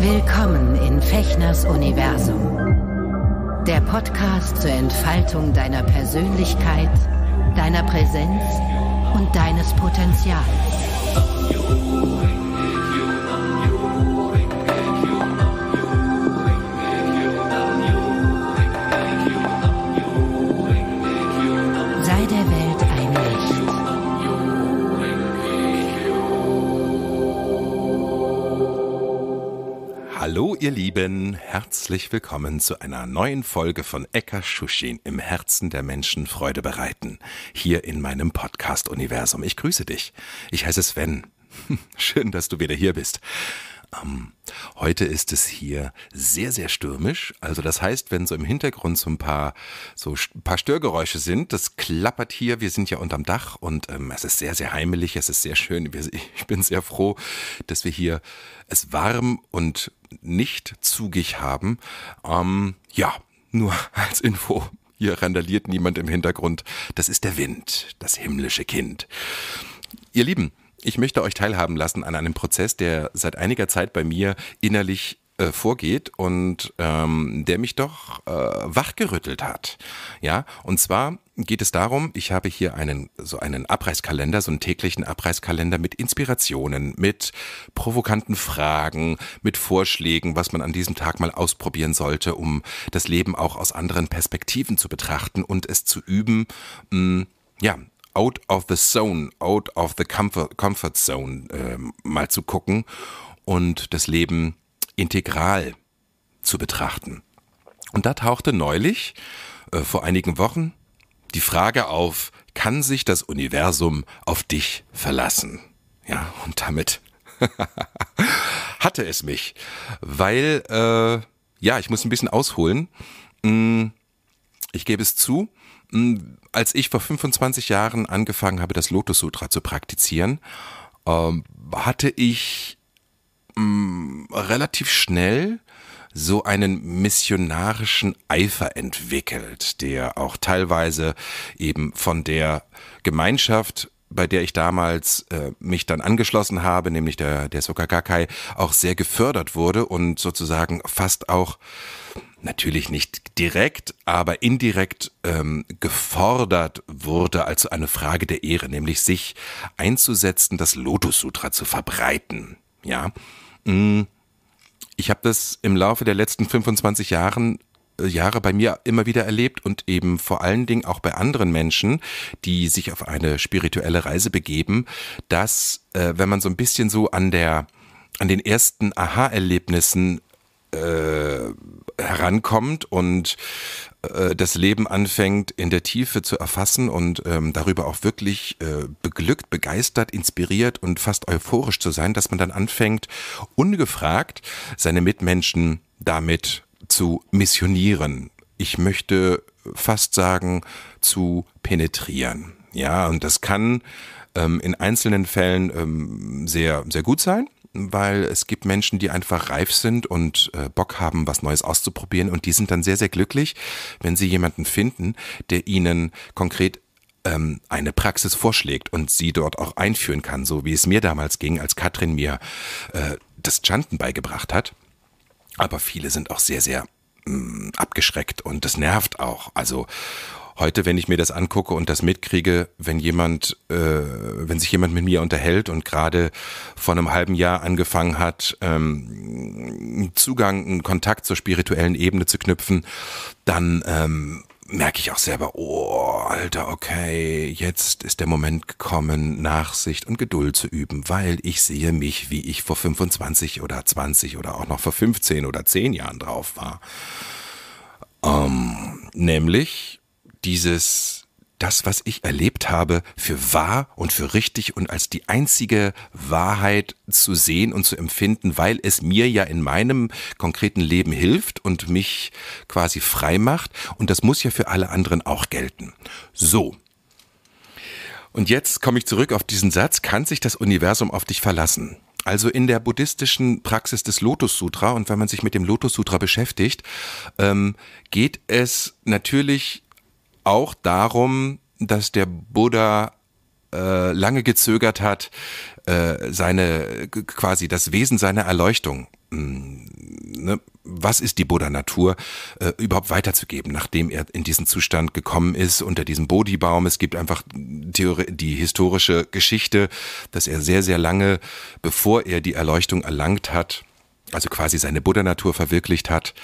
Willkommen in Fechners Universum. Der Podcast zur Entfaltung deiner Persönlichkeit, deiner Präsenz und deines Potenzials. ihr Lieben, herzlich willkommen zu einer neuen Folge von Eka Shushin im Herzen der Menschen Freude bereiten. Hier in meinem Podcast-Universum. Ich grüße dich. Ich heiße Sven. Schön, dass du wieder hier bist am. Heute ist es hier sehr, sehr stürmisch. Also das heißt, wenn so im Hintergrund so ein paar, so ein paar Störgeräusche sind, das klappert hier. Wir sind ja unterm Dach und ähm, es ist sehr, sehr heimelig. Es ist sehr schön. Ich bin sehr froh, dass wir hier es warm und nicht zugig haben. Ähm, ja, nur als Info. Hier randaliert niemand im Hintergrund. Das ist der Wind, das himmlische Kind. Ihr Lieben, ich möchte euch teilhaben lassen an einem Prozess, der seit einiger Zeit bei mir innerlich äh, vorgeht und ähm, der mich doch äh, wachgerüttelt hat. Ja, und zwar geht es darum, ich habe hier einen so einen Abreißkalender, so einen täglichen Abreißkalender mit Inspirationen, mit provokanten Fragen, mit Vorschlägen, was man an diesem Tag mal ausprobieren sollte, um das Leben auch aus anderen Perspektiven zu betrachten und es zu üben. Mh, mm, ja, out of the zone, out of the comfort, comfort zone äh, mal zu gucken und das Leben integral zu betrachten. Und da tauchte neulich, äh, vor einigen Wochen, die Frage auf, kann sich das Universum auf dich verlassen? Ja, und damit hatte es mich, weil, äh, ja, ich muss ein bisschen ausholen. Mm, ich gebe es zu, hm, als ich vor 25 Jahren angefangen habe, das Lotus Sutra zu praktizieren, ähm, hatte ich hm, relativ schnell so einen missionarischen Eifer entwickelt, der auch teilweise eben von der Gemeinschaft bei der ich damals äh, mich dann angeschlossen habe, nämlich der, der Gakkai, auch sehr gefördert wurde und sozusagen fast auch natürlich nicht direkt, aber indirekt ähm, gefordert wurde als eine Frage der Ehre, nämlich sich einzusetzen, das Lotus Sutra zu verbreiten. Ja, mm. ich habe das im Laufe der letzten 25 Jahren äh, Jahre bei mir immer wieder erlebt und eben vor allen Dingen auch bei anderen Menschen, die sich auf eine spirituelle Reise begeben, dass äh, wenn man so ein bisschen so an der an den ersten Aha-Erlebnissen äh, herankommt und äh, das Leben anfängt in der Tiefe zu erfassen und ähm, darüber auch wirklich äh, beglückt, begeistert, inspiriert und fast euphorisch zu sein, dass man dann anfängt, ungefragt seine Mitmenschen damit zu missionieren. Ich möchte fast sagen, zu penetrieren. Ja, und das kann ähm, in einzelnen Fällen ähm, sehr, sehr gut sein weil es gibt Menschen, die einfach reif sind und äh, Bock haben, was Neues auszuprobieren und die sind dann sehr, sehr glücklich, wenn sie jemanden finden, der ihnen konkret ähm, eine Praxis vorschlägt und sie dort auch einführen kann, so wie es mir damals ging, als Katrin mir äh, das Chanten beigebracht hat. Aber viele sind auch sehr, sehr mh, mm, abgeschreckt und das nervt auch. Also heute, wenn ich mir das angucke und das mitkriege, wenn jemand, äh, wenn sich jemand mit mir unterhält und gerade vor einem halben Jahr angefangen hat, ähm, Zugang, einen Kontakt zur spirituellen Ebene zu knüpfen, dann ähm, merke ich auch selber, oh, Alter, okay, jetzt ist der Moment gekommen, Nachsicht und Geduld zu üben, weil ich sehe mich, wie ich vor 25 oder 20 oder auch noch vor 15 oder 10 Jahren drauf war. Ähm, nämlich dieses, das, was ich erlebt habe, für wahr und für richtig und als die einzige Wahrheit zu sehen und zu empfinden, weil es mir ja in meinem konkreten Leben hilft und mich quasi frei macht. Und das muss ja für alle anderen auch gelten. So. Und jetzt komme ich zurück auf diesen Satz, kann sich das Universum auf dich verlassen? Also in der buddhistischen Praxis des Lotus Sutra und wenn man sich mit dem Lotus Sutra beschäftigt, ähm, geht es natürlich auch darum, dass der Buddha äh, lange gezögert hat, äh, seine quasi das Wesen seiner Erleuchtung. Mh, hm, ne? Was ist die Buddha-Natur äh, überhaupt weiterzugeben, nachdem er in diesen Zustand gekommen ist unter diesem Bodhi-Baum? Es gibt einfach Theorie, die historische Geschichte, dass er sehr, sehr lange, bevor er die Erleuchtung erlangt hat, also quasi seine Buddha-Natur verwirklicht hat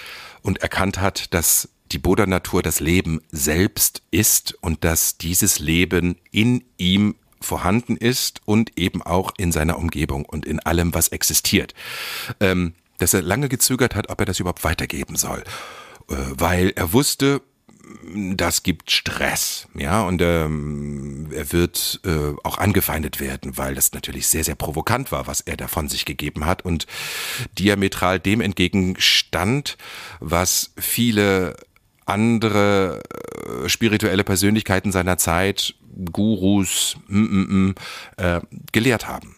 und erkannt hat, dass die Buddha-Natur das Leben selbst ist und dass dieses Leben in ihm vorhanden ist und eben auch in seiner Umgebung und in allem, was existiert. Ähm, dass er lange gezögert hat, ob er das überhaupt weitergeben soll, äh, weil er wusste, mm, das gibt Stress, ja, und ähm, er wird äh, auch angefeindet werden, weil das natürlich sehr, sehr provokant war, was er da von sich gegeben hat und diametral dem entgegenstand, was viele andere äh, spirituelle Persönlichkeiten seiner Zeit, Gurus, m mm, -m mm, -m, mm, äh, gelehrt haben.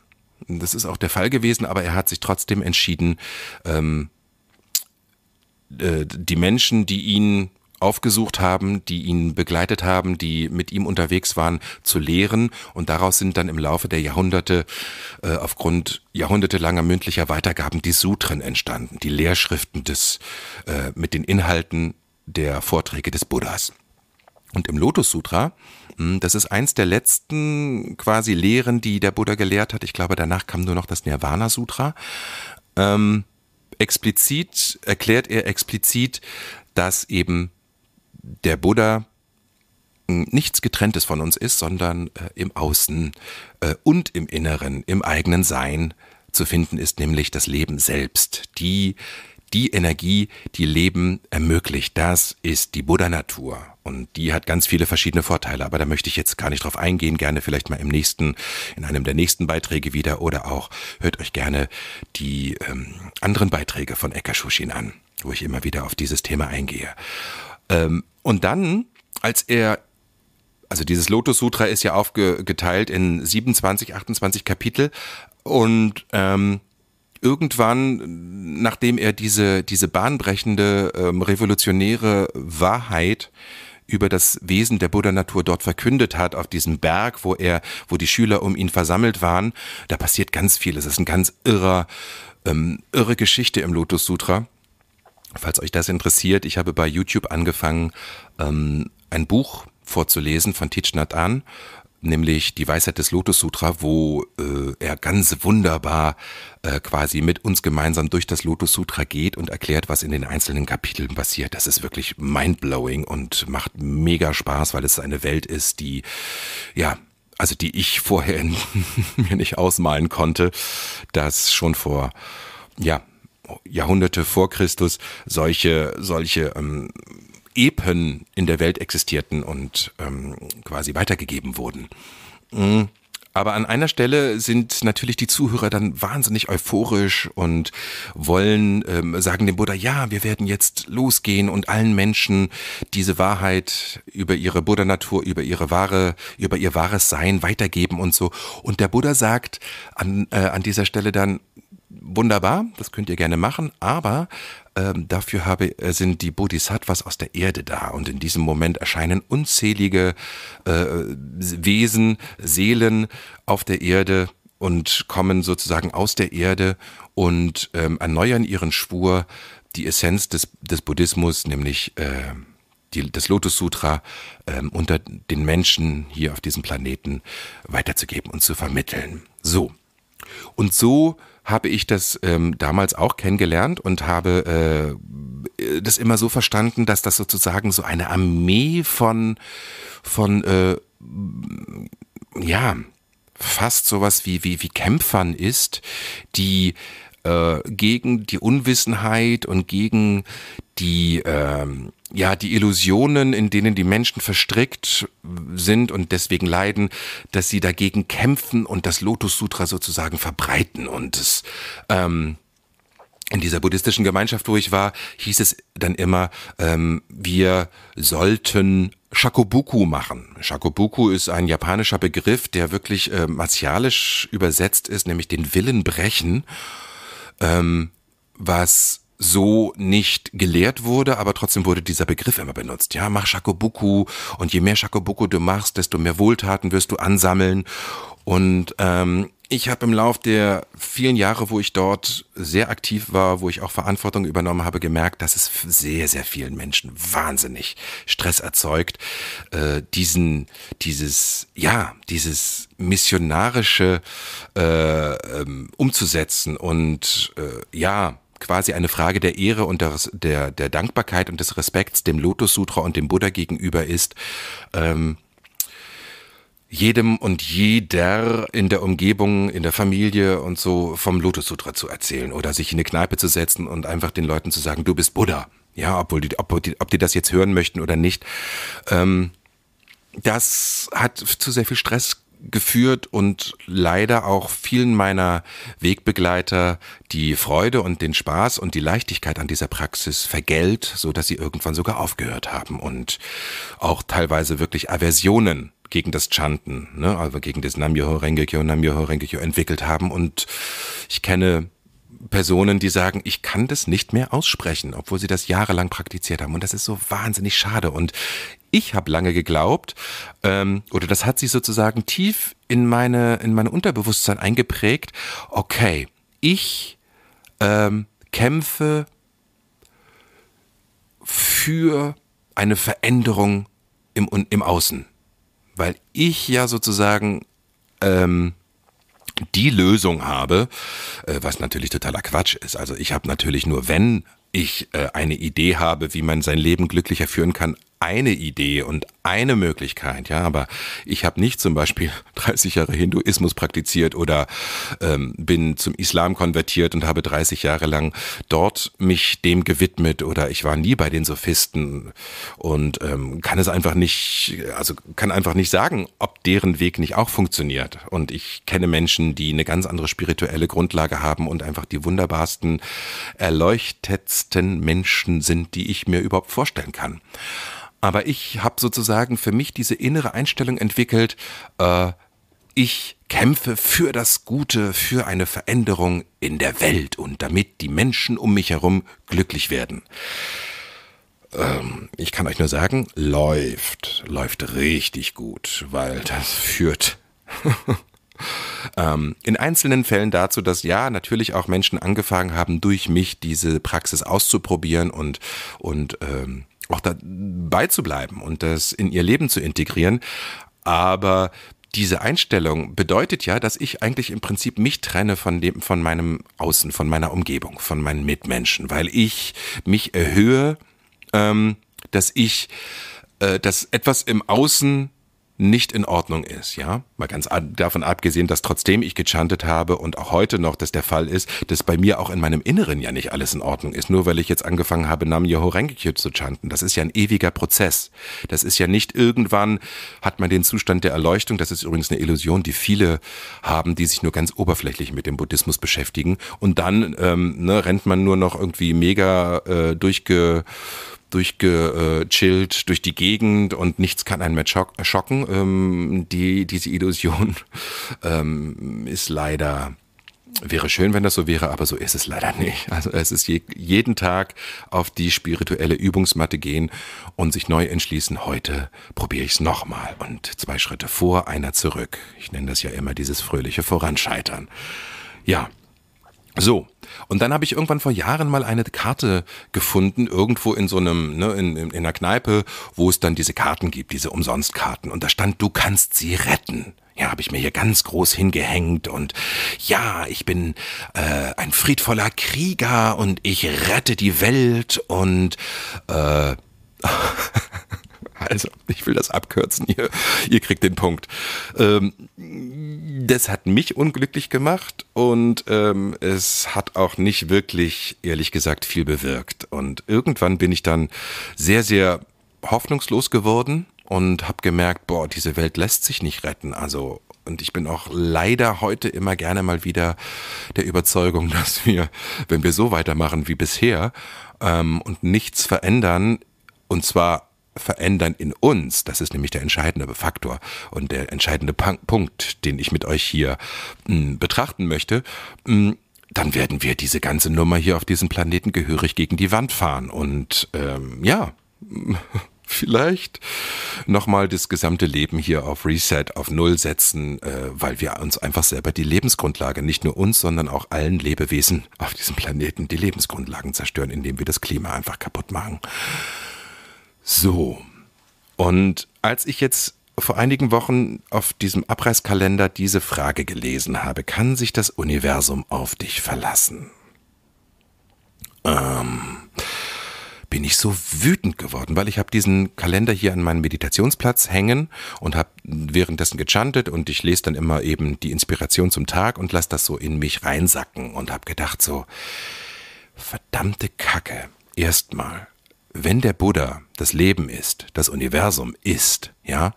Das ist auch der Fall gewesen, aber er hat sich trotzdem entschieden, ähm, äh, die Menschen, die ihn aufgesucht haben, die ihn begleitet haben, die mit ihm unterwegs waren, zu lehren. Und daraus sind dann im Laufe der Jahrhunderte, äh, aufgrund jahrhundertelanger mündlicher Weitergaben, die Sutren entstanden, die Lehrschriften des, äh, mit den Inhalten der Vorträge des Buddhas. Und im Lotus Sutra, hm, das ist eins der letzten quasi Lehren, die der Buddha gelehrt hat. Ich glaube, danach kam nur noch das Nirvana Sutra. Ähm, explizit erklärt er explizit, dass eben der Buddha hm, nichts getrenntes von uns ist, sondern äh, im Außen äh, und im Inneren, im eigenen Sein zu finden ist, nämlich das Leben selbst, die die Energie, die Leben ermöglicht. Das ist die Buddha-Natur. Und die hat ganz viele verschiedene Vorteile. Aber da möchte ich jetzt gar nicht drauf eingehen. Gerne vielleicht mal im nächsten, in einem der nächsten Beiträge wieder oder auch hört euch gerne die ähm, anderen Beiträge von Ekashushin an, wo ich immer wieder auf dieses Thema eingehe. Ähm, und dann, als er also dieses Lotus Sutra ist ja aufgeteilt in 27, 28 Kapitel und ähm, irgendwann, nachdem er diese, diese bahnbrechende, ähm, revolutionäre Wahrheit über das Wesen der Buddha-Natur dort verkündet hat, auf diesem Berg, wo er, wo die Schüler um ihn versammelt waren, da passiert ganz viel. Es ist ein ganz irrer, ähm, irre Geschichte im Lotus Sutra. Falls euch das interessiert, ich habe bei YouTube angefangen, ähm, ein Buch vorzulesen von Thich Nhat Hanh nämlich die Weisheit des Lotus Sutra, wo äh, er ganz wunderbar äh, quasi mit uns gemeinsam durch das Lotus Sutra geht und erklärt, was in den einzelnen Kapiteln passiert. Das ist wirklich mindblowing und macht mega Spaß, weil es eine Welt ist, die ja also die ich vorher mir nicht ausmalen konnte, dass schon vor ja Jahrhunderte vor Christus solche solche ähm, Epen in der Welt existierten und ähm, quasi weitergegeben wurden. Mhm. Aber an einer Stelle sind natürlich die Zuhörer dann wahnsinnig euphorisch und wollen, ähm, sagen dem Buddha, ja, wir werden jetzt losgehen und allen Menschen diese Wahrheit über ihre Buddha-Natur, über ihre wahre, über ihr wahres Sein weitergeben und so. Und der Buddha sagt an, äh, an dieser Stelle dann, wunderbar, das könnt ihr gerne machen, aber ähm, dafür habe, äh, sind die Bodhisattvas aus der Erde da und in diesem Moment erscheinen unzählige äh, Wesen, Seelen auf der Erde und kommen sozusagen aus der Erde und ähm, erneuern ihren Schwur, die Essenz des, des Buddhismus, nämlich äh, die, das Lotus Sutra ähm, unter den Menschen hier auf diesem Planeten weiterzugeben und zu vermitteln. So. Und so habe ich das ähm, damals auch kennengelernt und habe äh, das immer so verstanden, dass das sozusagen so eine Armee von, von äh, ja, fast sowas wie, wie, wie Kämpfern ist, die äh, gegen die Unwissenheit und gegen die ähm, ja die Illusionen, in denen die Menschen verstrickt sind und deswegen leiden, dass sie dagegen kämpfen und das Lotus Sutra sozusagen verbreiten und es ähm, in dieser buddhistischen Gemeinschaft, wo ich war, hieß es dann immer, ähm, wir sollten Shakobuku machen. Shakobuku ist ein japanischer Begriff, der wirklich äh, martialisch übersetzt ist, nämlich den Willen brechen ähm, was so nicht gelehrt wurde, aber trotzdem wurde dieser Begriff immer benutzt. Ja, mach Shakobuku und je mehr Shakobuku du machst, desto mehr Wohltaten wirst du ansammeln. Und ähm, ich habe im Lauf der vielen Jahre, wo ich dort sehr aktiv war, wo ich auch Verantwortung übernommen habe, gemerkt, dass es sehr, sehr vielen Menschen wahnsinnig Stress erzeugt, äh, diesen, dieses, ja, dieses missionarische äh, ähm, umzusetzen und äh, ja, quasi eine Frage der Ehre und der, der, der Dankbarkeit und des Respekts dem Lotus Sutra und dem Buddha gegenüber ist. Ähm, jedem und jeder in der Umgebung, in der Familie und so vom Lotus Sutra zu erzählen oder sich in eine Kneipe zu setzen und einfach den Leuten zu sagen, du bist Buddha. Ja, obwohl die, ob, die, ob die das jetzt hören möchten oder nicht. Ähm, das hat zu sehr viel Stress geführt und leider auch vielen meiner Wegbegleiter die Freude und den Spaß und die Leichtigkeit an dieser Praxis vergällt, so dass sie irgendwann sogar aufgehört haben und auch teilweise wirklich Aversionen gegen das Chanten, ne? also gegen das Namjoho Rengekyo, Namjoho Rengekyo entwickelt haben. Und ich kenne Personen, die sagen, ich kann das nicht mehr aussprechen, obwohl sie das jahrelang praktiziert haben. Und das ist so wahnsinnig schade. Und ich habe lange geglaubt, ähm, oder das hat sich sozusagen tief in meine in mein Unterbewusstsein eingeprägt. Okay, ich ähm, kämpfe für eine Veränderung im, im Außen weil ich ja sozusagen ähm, die Lösung habe, äh, was natürlich totaler Quatsch ist. Also ich habe natürlich nur, wenn ich äh, eine Idee habe, wie man sein Leben glücklicher führen kann, eine Idee und eine Möglichkeit, ja, aber ich habe nicht zum Beispiel 30 Jahre Hinduismus praktiziert oder ähm, bin zum Islam konvertiert und habe 30 Jahre lang dort mich dem gewidmet oder ich war nie bei den Sophisten und ähm, kann es einfach nicht, also kann einfach nicht sagen, ob deren Weg nicht auch funktioniert. Und ich kenne Menschen, die eine ganz andere spirituelle Grundlage haben und einfach die wunderbarsten, erleuchtetsten Menschen sind, die ich mir überhaupt vorstellen kann. Aber ich habe sozusagen für mich diese innere Einstellung entwickelt, äh, ich kämpfe für das Gute, für eine Veränderung in der Welt und damit die Menschen um mich herum glücklich werden. Ähm, ich kann euch nur sagen, läuft, läuft richtig gut, weil das führt. Ähm, in einzelnen Fällen dazu, dass ja, natürlich auch Menschen angefangen haben, durch mich diese Praxis auszuprobieren und, und ähm, auch dabei zu bleiben und das in ihr Leben zu integrieren. Aber diese Einstellung bedeutet ja, dass ich eigentlich im Prinzip mich trenne von dem, von meinem Außen, von meiner Umgebung, von meinen Mitmenschen, weil ich mich erhöhe, ähm, dass ich, äh, dass etwas im Außen nicht in Ordnung ist, ja? Mal ganz davon abgesehen, dass trotzdem ich gechantet habe und auch heute noch das der Fall ist, dass bei mir auch in meinem Inneren ja nicht alles in Ordnung ist, nur weil ich jetzt angefangen habe, Nam Horengekyo zu chanten. Das ist ja ein ewiger Prozess. Das ist ja nicht irgendwann hat man den Zustand der Erleuchtung, das ist übrigens eine Illusion, die viele haben, die sich nur ganz oberflächlich mit dem Buddhismus beschäftigen und dann ähm, ne, rennt man nur noch irgendwie mega äh, durchge durchgechillt durch die Gegend und nichts kann einen mehr schocken. Ähm, die, diese Illusion ähm, ist leider Wäre schön, wenn das so wäre, aber so ist es leider nicht. Also es ist je, jeden Tag auf die spirituelle Übungsmatte gehen und sich neu entschließen, heute probiere ich es nochmal und zwei Schritte vor, einer zurück. Ich nenne das ja immer dieses fröhliche Voranscheitern. Ja, so, und dann habe ich irgendwann vor Jahren mal eine Karte gefunden, irgendwo in so einem, ne, in, in, in einer Kneipe, wo es dann diese Karten gibt, diese Umsonstkarten. Und da stand, du kannst sie retten. Ja, habe ich mir hier ganz groß hingehängt und ja, ich bin äh, ein friedvoller Krieger und ich rette die Welt und äh, Also, ich will das abkürzen, ihr, ihr kriegt den Punkt. Ähm, das hat mich unglücklich gemacht und ähm, es hat auch nicht wirklich, ehrlich gesagt, viel bewirkt. Und irgendwann bin ich dann sehr, sehr hoffnungslos geworden und habe gemerkt, boah, diese Welt lässt sich nicht retten. Also und ich bin auch leider heute immer gerne mal wieder der Überzeugung, dass wir, wenn wir so weitermachen wie bisher ähm, und nichts verändern, und zwar verändern in uns, das ist nämlich der entscheidende Faktor und der entscheidende Punkt, den ich mit euch hier hm, betrachten möchte, hm, dann werden wir diese ganze Nummer hier auf diesem Planeten gehörig gegen die Wand fahren. Und ähm, ja, vielleicht nochmal das gesamte Leben hier auf Reset, auf Null setzen, äh, weil wir uns einfach selber die Lebensgrundlage, nicht nur uns, sondern auch allen Lebewesen auf diesem Planeten, die Lebensgrundlagen zerstören, indem wir das Klima einfach kaputt machen. So. Und als ich jetzt vor einigen Wochen auf diesem Abreißkalender diese Frage gelesen habe, kann sich das Universum auf dich verlassen? Ähm, bin ich so wütend geworden, weil ich habe diesen Kalender hier an meinem Meditationsplatz hängen und habe währenddessen gechantet und ich lese dann immer eben die Inspiration zum Tag und lasse das so in mich reinsacken und habe gedacht so, verdammte Kacke, erstmal wenn der Buddha das Leben ist, das Universum ist, ja,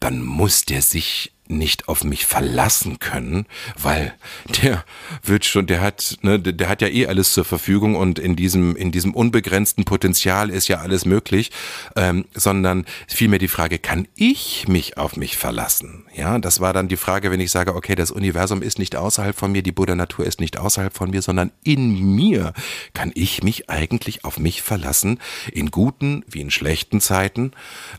dann muss der sich nicht auf mich verlassen können, weil der wird schon, der hat, ne, der hat ja eh alles zur Verfügung und in diesem, in diesem unbegrenzten Potenzial ist ja alles möglich, ähm, sondern vielmehr die Frage, kann ich mich auf mich verlassen? Ja, das war dann die Frage, wenn ich sage, okay, das Universum ist nicht außerhalb von mir, die Buddha-Natur ist nicht außerhalb von mir, sondern in mir kann ich mich eigentlich auf mich verlassen, in guten wie in schlechten Zeiten,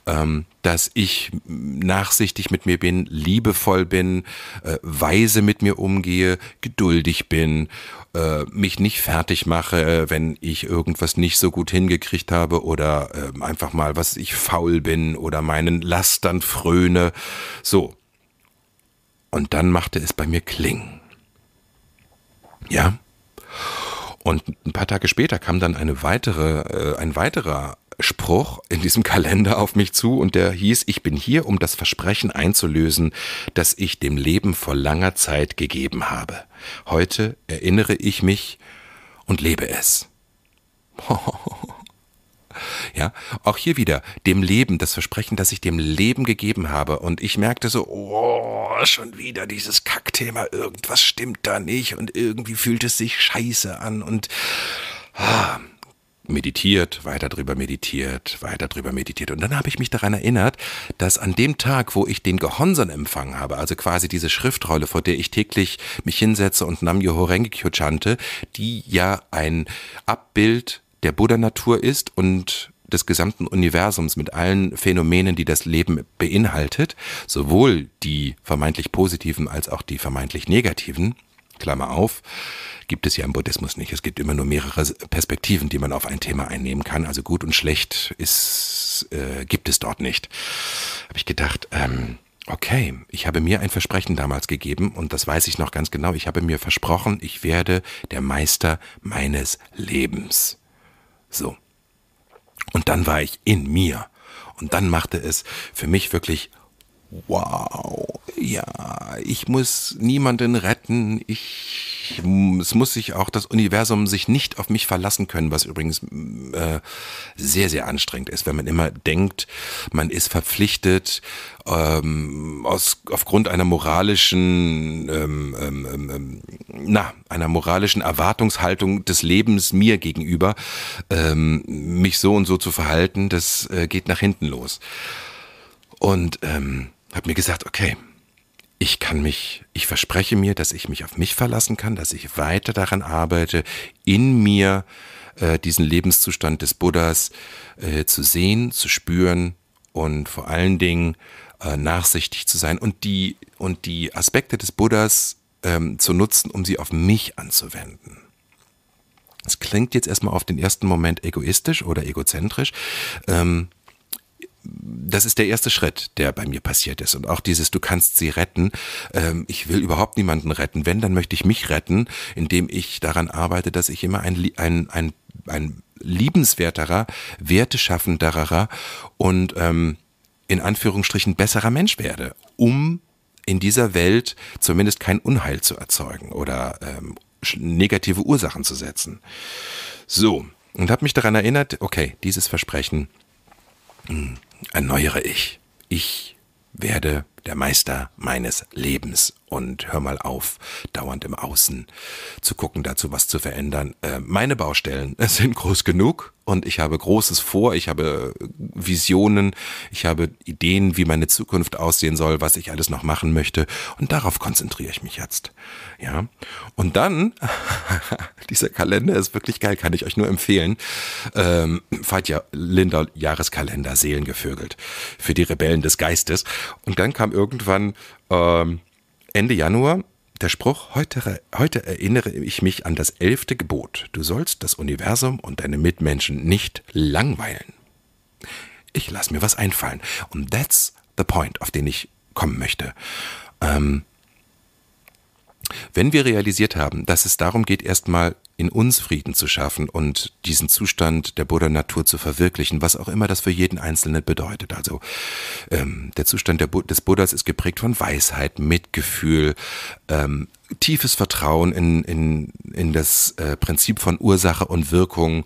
ähm, dass ich nachsichtig mit mir bin, lieb liebevoll bin, äh, weise mit mir umgehe, geduldig bin, äh, mich nicht fertig mache, äh, wenn ich irgendwas nicht so gut hingekriegt habe oder äh, einfach mal, was ich faul bin oder meinen Lastern fröne. So. Und dann machte es bei mir Kling. Ja? Und ein paar Tage später kam dann eine weitere, äh, ein weiterer Spruch in diesem Kalender auf mich zu und der hieß, ich bin hier, um das Versprechen einzulösen, das ich dem Leben vor langer Zeit gegeben habe. Heute erinnere ich mich und lebe es. Ja, auch hier wieder dem Leben, das Versprechen, das ich dem Leben gegeben habe. Und ich merkte so, oh, schon wieder dieses Kackthema, irgendwas stimmt da nicht und irgendwie fühlt es sich scheiße an und ah, meditiert, weiter drüber meditiert, weiter drüber meditiert. Und dann habe ich mich daran erinnert, dass an dem Tag, wo ich den Gehonson empfangen habe, also quasi diese Schriftrolle, vor der ich täglich mich hinsetze und Namjo Rengekyo chante, die ja ein Abbild der Buddha-Natur ist und des gesamten Universums mit allen Phänomenen, die das Leben beinhaltet, sowohl die vermeintlich positiven als auch die vermeintlich negativen, Klammer auf, gibt es ja im Buddhismus nicht. Es gibt immer nur mehrere Perspektiven, die man auf ein Thema einnehmen kann. Also gut und schlecht ist, äh, gibt es dort nicht. Habe ich gedacht, ähm, okay, ich habe mir ein Versprechen damals gegeben und das weiß ich noch ganz genau. Ich habe mir versprochen, ich werde der Meister meines Lebens. So. Und dann war ich in mir. Und dann machte es für mich wirklich wow, ja, ich muss niemanden retten, ich, es muss sich auch das Universum sich nicht auf mich verlassen können, was übrigens äh, sehr, sehr anstrengend ist, wenn man immer denkt, man ist verpflichtet, ähm, aus, aufgrund einer moralischen, ähm, ähm, ähm, ähm na, einer moralischen Erwartungshaltung des Lebens mir gegenüber, ähm, mich so und so zu verhalten, das äh, geht nach hinten los. Und ähm, habe mir gesagt, okay, ich kann mich, ich verspreche mir, dass ich mich auf mich verlassen kann, dass ich weiter daran arbeite, in mir äh, diesen Lebenszustand des Buddhas äh, zu sehen, zu spüren und vor allen Dingen äh, nachsichtig zu sein und die, und die Aspekte des Buddhas ähm, zu nutzen, um sie auf mich anzuwenden. Es klingt jetzt erstmal auf den ersten Moment egoistisch oder egozentrisch. Ähm, das ist der erste Schritt, der bei mir passiert ist. Und auch dieses, du kannst sie retten. Ähm, ich will überhaupt niemanden retten. Wenn, dann möchte ich mich retten, indem ich daran arbeite, dass ich immer ein, ein, ein, ein liebenswerterer, werteschaffenderer und ähm, in Anführungsstrichen besserer Mensch werde, um in dieser Welt zumindest kein Unheil zu erzeugen oder ähm, negative Ursachen zu setzen. So, und habe mich daran erinnert, okay, dieses Versprechen, hm, erneuere ich. Ich werde der Meister meines Lebens und hör mal auf, dauernd im Außen zu gucken, dazu was zu verändern. Äh, meine Baustellen sind groß genug und ich habe Großes vor, ich habe Visionen, ich habe Ideen, wie meine Zukunft aussehen soll, was ich alles noch machen möchte und darauf konzentriere ich mich jetzt. Ja. Und dann, dieser Kalender ist wirklich geil, kann ich euch nur empfehlen. Ähm, ja Lindau Jahreskalender Seelengevögelt für die Rebellen des Geistes. Und dann kam irgendwann ähm, Ende Januar der Spruch, heute, heute erinnere ich mich an das elfte Gebot. Du sollst das Universum und deine Mitmenschen nicht langweilen. Ich lasse mir was einfallen. Und that's the point, auf den ich kommen möchte. Ähm, wenn wir realisiert haben, dass es darum geht, erstmal in uns Frieden zu schaffen und diesen Zustand der Buddha-Natur zu verwirklichen, was auch immer das für jeden Einzelnen bedeutet. Also ähm, der Zustand der Bu des Buddhas ist geprägt von Weisheit, Mitgefühl, ähm, tiefes Vertrauen in, in, in das äh, Prinzip von Ursache und Wirkung,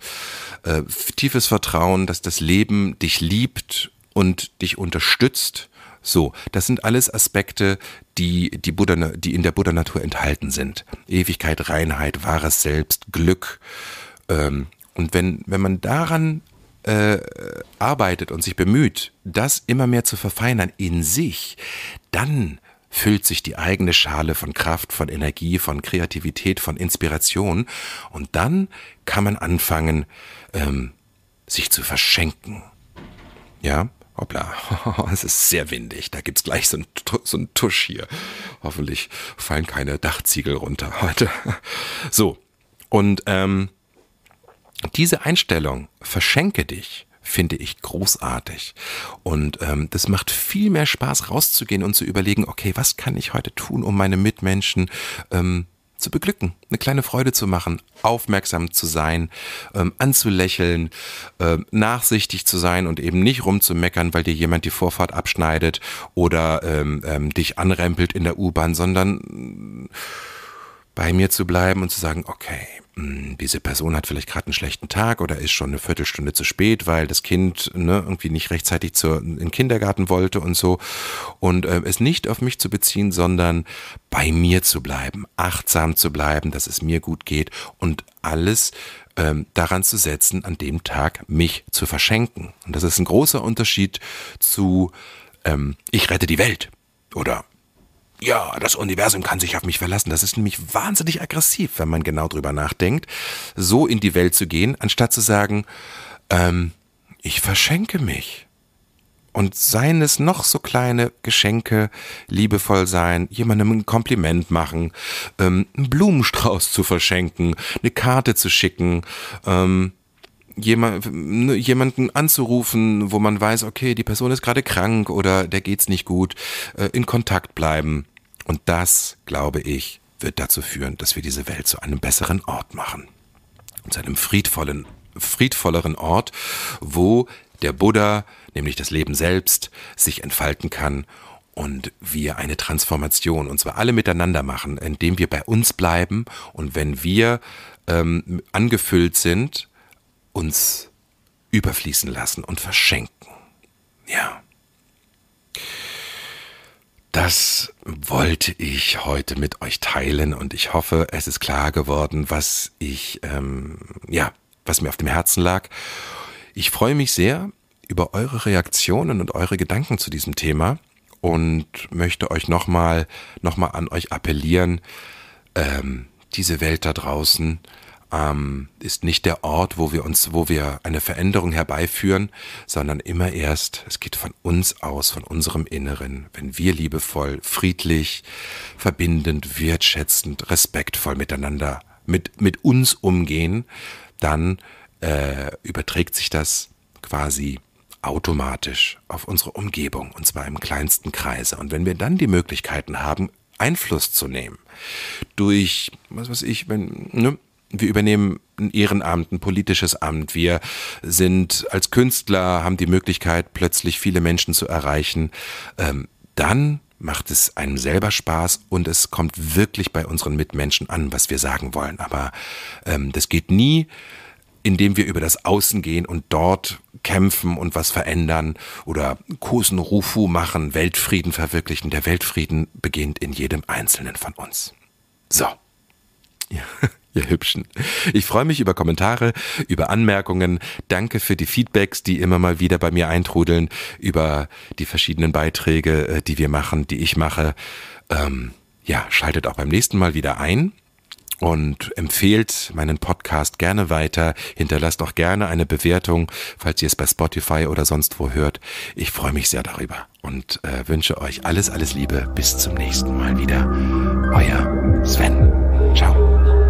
äh, tiefes Vertrauen, dass das Leben dich liebt und dich unterstützt so, das sind alles Aspekte, die, die, Buddha, die in der Buddha-Natur enthalten sind. Ewigkeit, Reinheit, wahres Selbst, Glück. Ähm, und wenn, wenn man daran äh, arbeitet und sich bemüht, das immer mehr zu verfeinern in sich, dann füllt sich die eigene Schale von Kraft, von Energie, von Kreativität, von Inspiration. Und dann kann man anfangen, ähm, sich zu verschenken. Ja? Hoppla, es ist sehr windig. Da gibt es gleich so einen so Tusch hier. Hoffentlich fallen keine Dachziegel runter heute. So, und ähm, diese Einstellung, verschenke dich, finde ich großartig. Und ähm, das macht viel mehr Spaß, rauszugehen und zu überlegen, okay, was kann ich heute tun, um meine Mitmenschen ähm, zu beglücken, eine kleine Freude zu machen, aufmerksam zu sein, ähm, anzulächeln, äh, nachsichtig zu sein und eben nicht rumzumeckern, weil dir jemand die Vorfahrt abschneidet oder ähm, ähm, dich anrempelt in der U-Bahn, sondern bei mir zu bleiben und zu sagen, okay, hm, diese Person hat vielleicht gerade einen schlechten Tag oder ist schon eine Viertelstunde zu spät, weil das Kind ne, irgendwie nicht rechtzeitig zur, in den Kindergarten wollte und so. Und äh, es nicht auf mich zu beziehen, sondern bei mir zu bleiben, achtsam zu bleiben, dass es mir gut geht und alles ähm, daran zu setzen, an dem Tag mich zu verschenken. Und das ist ein großer Unterschied zu ähm, ich rette die Welt oder ja, das Universum kann sich auf mich verlassen. Das ist nämlich wahnsinnig aggressiv, wenn man genau drüber nachdenkt, so in die Welt zu gehen, anstatt zu sagen, ähm, ich verschenke mich. Und seien es noch so kleine Geschenke, liebevoll sein, jemandem ein Kompliment machen, ähm, einen Blumenstrauß zu verschenken, eine Karte zu schicken, ähm, ne, jemanden anzurufen, wo man weiß, okay, die Person ist gerade krank oder der geht's nicht gut, äh, in Kontakt bleiben. Und das, glaube ich, wird dazu führen, dass wir diese Welt zu einem besseren Ort machen. zu einem friedvollen, friedvolleren Ort, wo der Buddha, nämlich das Leben selbst, sich entfalten kann und wir eine Transformation, und zwar alle miteinander machen, indem wir bei uns bleiben und wenn wir ähm, angefüllt sind, uns überfließen lassen und verschenken. das wollte ich heute mit euch teilen und ich hoffe, es ist klar geworden, was ich, ähm, ja, was mir auf dem Herzen lag. Ich freue mich sehr über eure Reaktionen und eure Gedanken zu diesem Thema und möchte euch nochmal, nochmal an euch appellieren, ähm, diese Welt da draußen, ähm, ist nicht der Ort, wo wir uns, wo wir eine Veränderung herbeiführen, sondern immer erst, es geht von uns aus, von unserem Inneren, wenn wir liebevoll, friedlich, verbindend, wertschätzend, respektvoll miteinander, mit, mit uns umgehen, dann äh, überträgt sich das quasi automatisch auf unsere Umgebung, und zwar im kleinsten Kreise. Und wenn wir dann die Möglichkeiten haben, Einfluss zu nehmen, durch, was weiß ich, wenn, ne, wir übernehmen ein Ehrenamt, ein politisches Amt. Wir sind als Künstler, haben die Möglichkeit, plötzlich viele Menschen zu erreichen. Ähm, dann macht es einem selber Spaß und es kommt wirklich bei unseren Mitmenschen an, was wir sagen wollen. Aber ähm, das geht nie, indem wir über das Außen gehen und dort kämpfen und was verändern oder Kosen Rufu machen, Weltfrieden verwirklichen. Der Weltfrieden beginnt in jedem Einzelnen von uns. So. Ja ihr Hübschen. Ich freue mich über Kommentare, über Anmerkungen. Danke für die Feedbacks, die immer mal wieder bei mir eintrudeln, über die verschiedenen Beiträge, äh, die wir machen, die ich mache. Ähm, ja, schaltet auch beim nächsten Mal wieder ein und empfehlt meinen Podcast gerne weiter. Hinterlasst auch gerne eine Bewertung, falls ihr es bei Spotify oder sonst wo hört. Ich freue mich sehr darüber und äh, wünsche euch alles, alles Liebe. Bis zum nächsten Mal wieder. Euer Sven. Ciao.